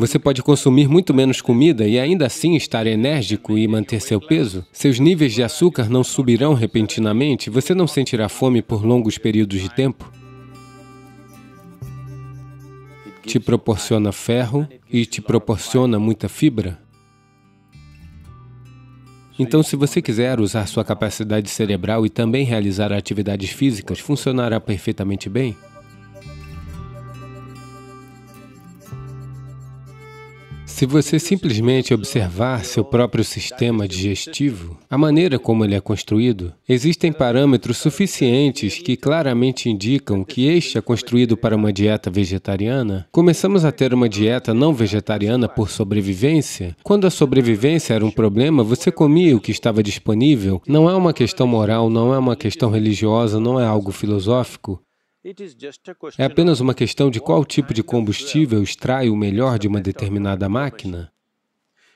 Você pode consumir muito menos comida e ainda assim estar enérgico e manter seu peso. Seus níveis de açúcar não subirão repentinamente, você não sentirá fome por longos períodos de tempo. Te proporciona ferro e te proporciona muita fibra. Então, se você quiser usar sua capacidade cerebral e também realizar atividades físicas, funcionará perfeitamente bem. Se você simplesmente observar seu próprio sistema digestivo, a maneira como ele é construído, existem parâmetros suficientes que claramente indicam que este é construído para uma dieta vegetariana. Começamos a ter uma dieta não vegetariana por sobrevivência. Quando a sobrevivência era um problema, você comia o que estava disponível. Não é uma questão moral, não é uma questão religiosa, não é algo filosófico. É apenas uma questão de qual tipo de combustível extrai o melhor de uma determinada máquina.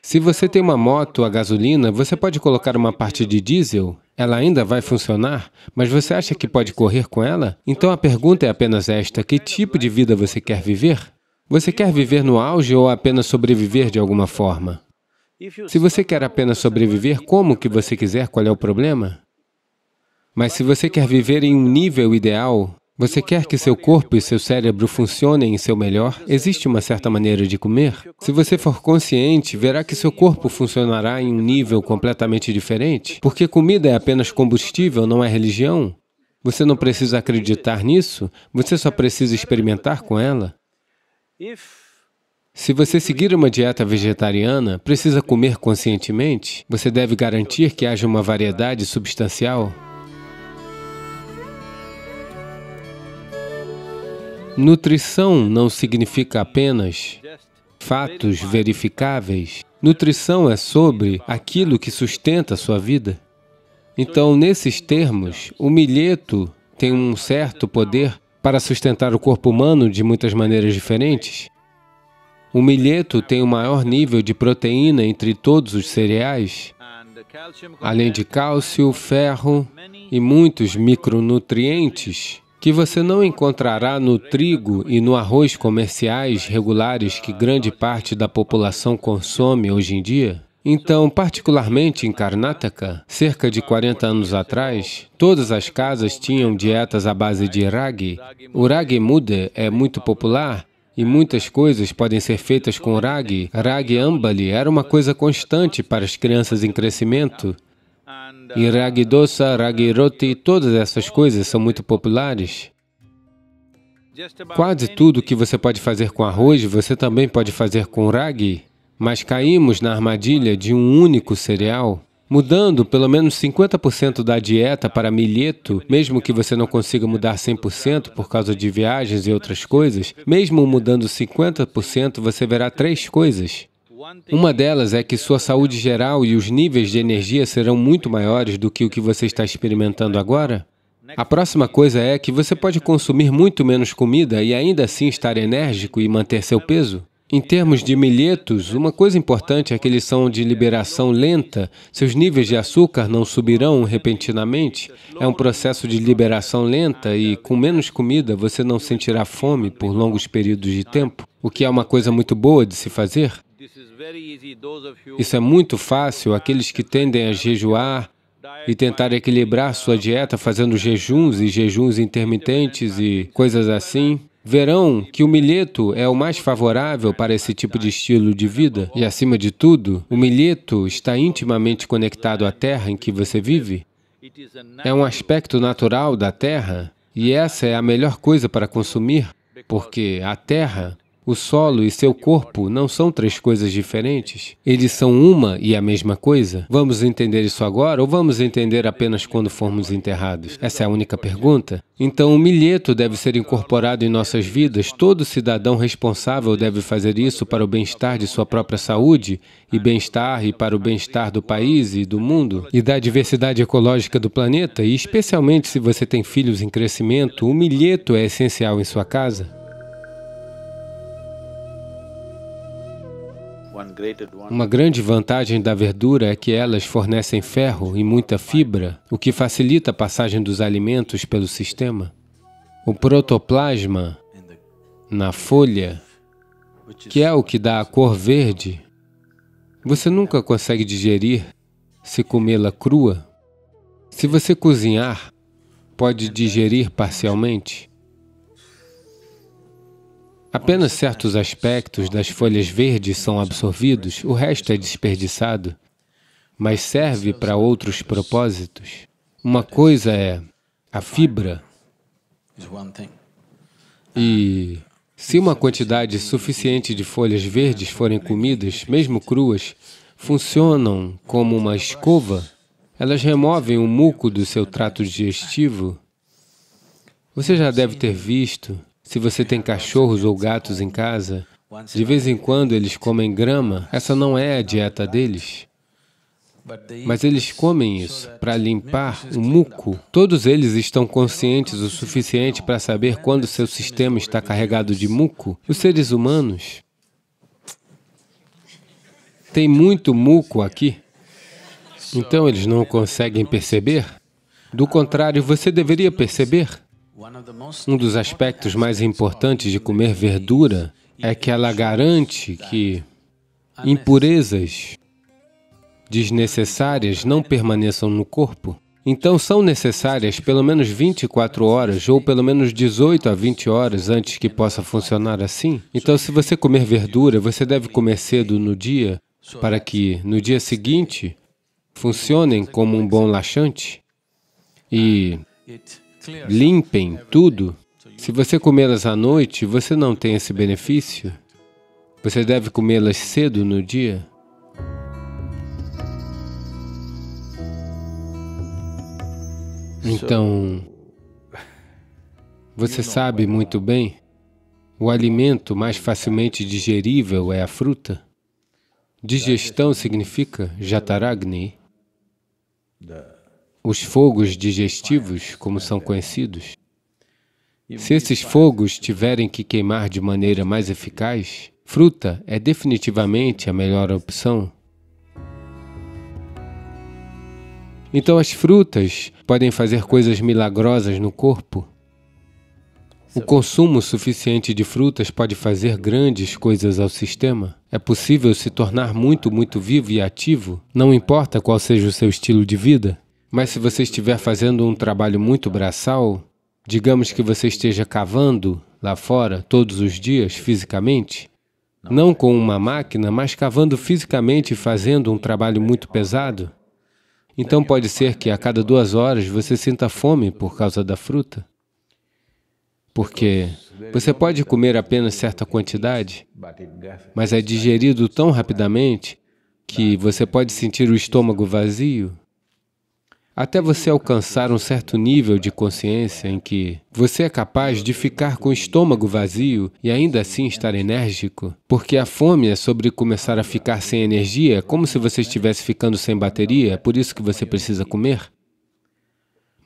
Se você tem uma moto a gasolina, você pode colocar uma parte de diesel, ela ainda vai funcionar, mas você acha que pode correr com ela? Então a pergunta é apenas esta, que tipo de vida você quer viver? Você quer viver no auge ou apenas sobreviver de alguma forma? Se você quer apenas sobreviver como que você quiser, qual é o problema? Mas se você quer viver em um nível ideal, você quer que seu corpo e seu cérebro funcionem em seu melhor? Existe uma certa maneira de comer? Se você for consciente, verá que seu corpo funcionará em um nível completamente diferente. Porque comida é apenas combustível, não é religião. Você não precisa acreditar nisso, você só precisa experimentar com ela. Se você seguir uma dieta vegetariana, precisa comer conscientemente. Você deve garantir que haja uma variedade substancial. Nutrição não significa apenas fatos verificáveis. Nutrição é sobre aquilo que sustenta a sua vida. Então, nesses termos, o milheto tem um certo poder para sustentar o corpo humano de muitas maneiras diferentes. O milheto tem o maior nível de proteína entre todos os cereais, além de cálcio, ferro e muitos micronutrientes que você não encontrará no trigo e no arroz comerciais regulares que grande parte da população consome hoje em dia? Então, particularmente em Karnataka, cerca de 40 anos atrás, todas as casas tinham dietas à base de ragi. O ragi muda é muito popular e muitas coisas podem ser feitas com ragi. Ragi ambali era uma coisa constante para as crianças em crescimento. E ragi dosa, ragi roti, todas essas coisas são muito populares. Quase tudo que você pode fazer com arroz, você também pode fazer com ragi, mas caímos na armadilha de um único cereal. Mudando pelo menos 50% da dieta para milheto, mesmo que você não consiga mudar 100% por causa de viagens e outras coisas, mesmo mudando 50%, você verá três coisas. Uma delas é que sua saúde geral e os níveis de energia serão muito maiores do que o que você está experimentando agora. A próxima coisa é que você pode consumir muito menos comida e ainda assim estar enérgico e manter seu peso. Em termos de milhetos, uma coisa importante é que eles são de liberação lenta. Seus níveis de açúcar não subirão repentinamente. É um processo de liberação lenta e, com menos comida, você não sentirá fome por longos períodos de tempo, o que é uma coisa muito boa de se fazer. Isso é muito fácil, aqueles que tendem a jejuar e tentar equilibrar sua dieta fazendo jejuns e jejuns intermitentes e coisas assim, verão que o milheto é o mais favorável para esse tipo de estilo de vida. E acima de tudo, o milheto está intimamente conectado à terra em que você vive. É um aspecto natural da terra e essa é a melhor coisa para consumir, porque a terra o solo e seu corpo não são três coisas diferentes? Eles são uma e a mesma coisa? Vamos entender isso agora ou vamos entender apenas quando formos enterrados? Essa é a única pergunta. Então, o milheto deve ser incorporado em nossas vidas. Todo cidadão responsável deve fazer isso para o bem-estar de sua própria saúde e bem-estar e para o bem-estar do país e do mundo e da diversidade ecológica do planeta. E especialmente se você tem filhos em crescimento, o milheto é essencial em sua casa. Uma grande vantagem da verdura é que elas fornecem ferro e muita fibra, o que facilita a passagem dos alimentos pelo sistema. O protoplasma na folha, que é o que dá a cor verde, você nunca consegue digerir se comê-la crua. Se você cozinhar, pode digerir parcialmente. Apenas certos aspectos das folhas verdes são absorvidos, o resto é desperdiçado, mas serve para outros propósitos. Uma coisa é a fibra, e se uma quantidade suficiente de folhas verdes forem comidas, mesmo cruas, funcionam como uma escova, elas removem o muco do seu trato digestivo. Você já deve ter visto se você tem cachorros ou gatos em casa, de vez em quando eles comem grama, essa não é a dieta deles. Mas eles comem isso para limpar o muco. Todos eles estão conscientes o suficiente para saber quando seu sistema está carregado de muco. Os seres humanos têm muito muco aqui. Então eles não conseguem perceber? Do contrário, você deveria perceber. Um dos aspectos mais importantes de comer verdura é que ela garante que impurezas desnecessárias não permaneçam no corpo. Então, são necessárias pelo menos 24 horas ou pelo menos 18 a 20 horas antes que possa funcionar assim. Então, se você comer verdura, você deve comer cedo no dia para que no dia seguinte funcionem como um bom laxante. E limpem tudo. Se você comê-las à noite, você não tem esse benefício. Você deve comê-las cedo no dia. Então, você sabe muito bem, o alimento mais facilmente digerível é a fruta. Digestão significa jataragni os fogos digestivos, como são conhecidos, se esses fogos tiverem que queimar de maneira mais eficaz, fruta é definitivamente a melhor opção. Então, as frutas podem fazer coisas milagrosas no corpo. O consumo suficiente de frutas pode fazer grandes coisas ao sistema. É possível se tornar muito, muito vivo e ativo, não importa qual seja o seu estilo de vida. Mas se você estiver fazendo um trabalho muito braçal, digamos que você esteja cavando lá fora todos os dias, fisicamente, não com uma máquina, mas cavando fisicamente e fazendo um trabalho muito pesado, então pode ser que a cada duas horas você sinta fome por causa da fruta. Porque você pode comer apenas certa quantidade, mas é digerido tão rapidamente que você pode sentir o estômago vazio até você alcançar um certo nível de consciência em que você é capaz de ficar com o estômago vazio e ainda assim estar enérgico, porque a fome é sobre começar a ficar sem energia, é como se você estivesse ficando sem bateria, é por isso que você precisa comer.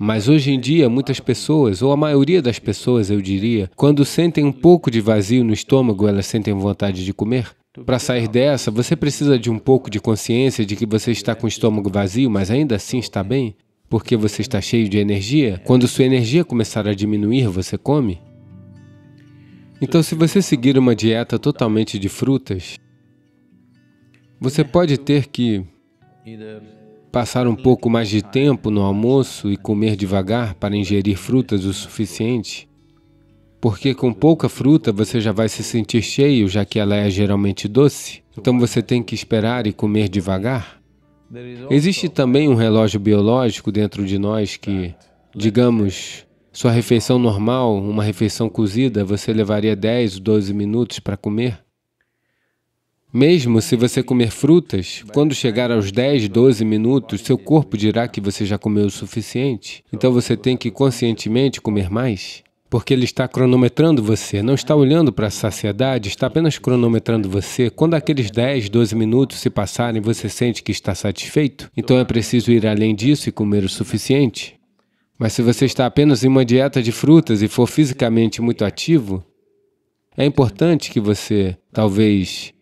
Mas hoje em dia, muitas pessoas, ou a maioria das pessoas, eu diria, quando sentem um pouco de vazio no estômago, elas sentem vontade de comer. Para sair dessa, você precisa de um pouco de consciência de que você está com o estômago vazio, mas ainda assim está bem, porque você está cheio de energia. Quando sua energia começar a diminuir, você come. Então, se você seguir uma dieta totalmente de frutas, você pode ter que passar um pouco mais de tempo no almoço e comer devagar para ingerir frutas o suficiente. Porque com pouca fruta você já vai se sentir cheio, já que ela é geralmente doce. Então você tem que esperar e comer devagar. Existe também um relógio biológico dentro de nós que, digamos, sua refeição normal, uma refeição cozida, você levaria 10 ou 12 minutos para comer. Mesmo se você comer frutas, quando chegar aos 10, 12 minutos, seu corpo dirá que você já comeu o suficiente. Então você tem que conscientemente comer mais porque ele está cronometrando você, não está olhando para a saciedade, está apenas cronometrando você. Quando aqueles 10, 12 minutos se passarem, você sente que está satisfeito? Então é preciso ir além disso e comer o suficiente. Mas se você está apenas em uma dieta de frutas e for fisicamente muito ativo, é importante que você, talvez,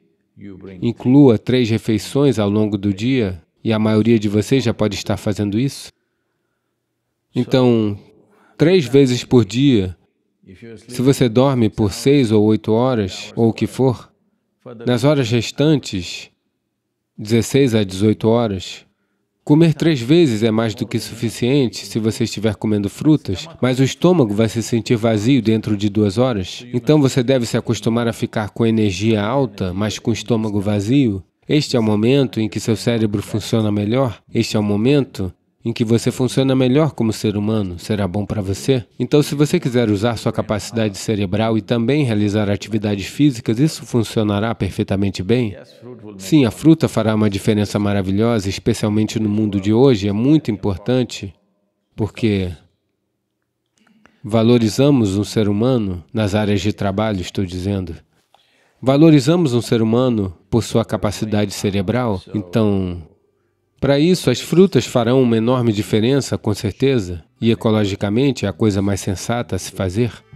inclua três refeições ao longo do dia, e a maioria de vocês já pode estar fazendo isso. Então, três vezes por dia, se você dorme por seis ou oito horas, ou o que for, nas horas restantes, 16 a 18 horas, comer três vezes é mais do que suficiente se você estiver comendo frutas, mas o estômago vai se sentir vazio dentro de duas horas. Então você deve se acostumar a ficar com energia alta, mas com o estômago vazio. Este é o momento em que seu cérebro funciona melhor. Este é o momento em que você funciona melhor como ser humano, será bom para você? Então, se você quiser usar sua capacidade cerebral e também realizar atividades físicas, isso funcionará perfeitamente bem? Sim, a fruta fará uma diferença maravilhosa, especialmente no mundo de hoje, é muito importante, porque valorizamos um ser humano, nas áreas de trabalho, estou dizendo, Valorizamos um ser humano por sua capacidade cerebral, então para isso, as frutas farão uma enorme diferença, com certeza, e ecologicamente é a coisa mais sensata a se fazer.